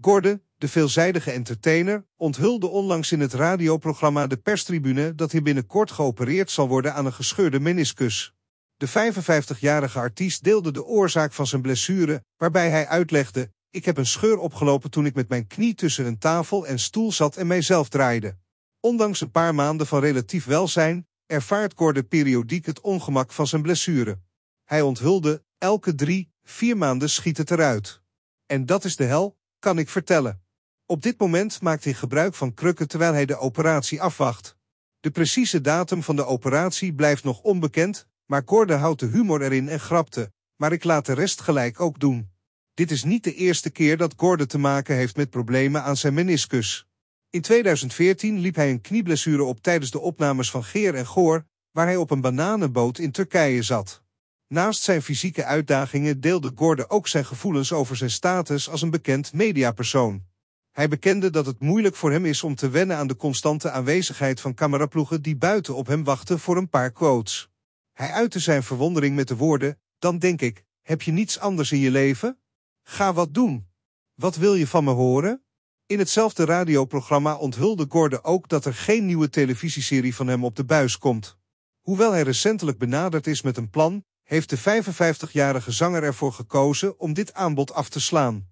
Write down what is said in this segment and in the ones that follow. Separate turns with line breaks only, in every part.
Gorde, de veelzijdige entertainer, onthulde onlangs in het radioprogramma De Perstribune dat hij binnenkort geopereerd zal worden aan een gescheurde meniscus. De 55-jarige artiest deelde de oorzaak van zijn blessure, waarbij hij uitlegde: Ik heb een scheur opgelopen toen ik met mijn knie tussen een tafel en stoel zat en mijzelf draaide. Ondanks een paar maanden van relatief welzijn, ervaart Gorde periodiek het ongemak van zijn blessure. Hij onthulde: Elke drie, vier maanden schiet het eruit. En dat is de hel, kan ik vertellen. Op dit moment maakt hij gebruik van krukken terwijl hij de operatie afwacht. De precieze datum van de operatie blijft nog onbekend, maar Gordon houdt de humor erin en grapte. Maar ik laat de rest gelijk ook doen. Dit is niet de eerste keer dat Gordon te maken heeft met problemen aan zijn meniscus. In 2014 liep hij een knieblessure op tijdens de opnames van Geer en Goor, waar hij op een bananenboot in Turkije zat. Naast zijn fysieke uitdagingen deelde Gordon ook zijn gevoelens over zijn status als een bekend mediapersoon. Hij bekende dat het moeilijk voor hem is om te wennen aan de constante aanwezigheid van cameraploegen die buiten op hem wachten voor een paar quotes. Hij uitte zijn verwondering met de woorden, dan denk ik, heb je niets anders in je leven? Ga wat doen. Wat wil je van me horen? In hetzelfde radioprogramma onthulde Gordon ook dat er geen nieuwe televisieserie van hem op de buis komt. Hoewel hij recentelijk benaderd is met een plan, heeft de 55-jarige zanger ervoor gekozen om dit aanbod af te slaan.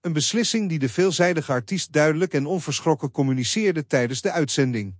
Een beslissing die de veelzijdige artiest duidelijk en onverschrokken communiceerde tijdens de uitzending.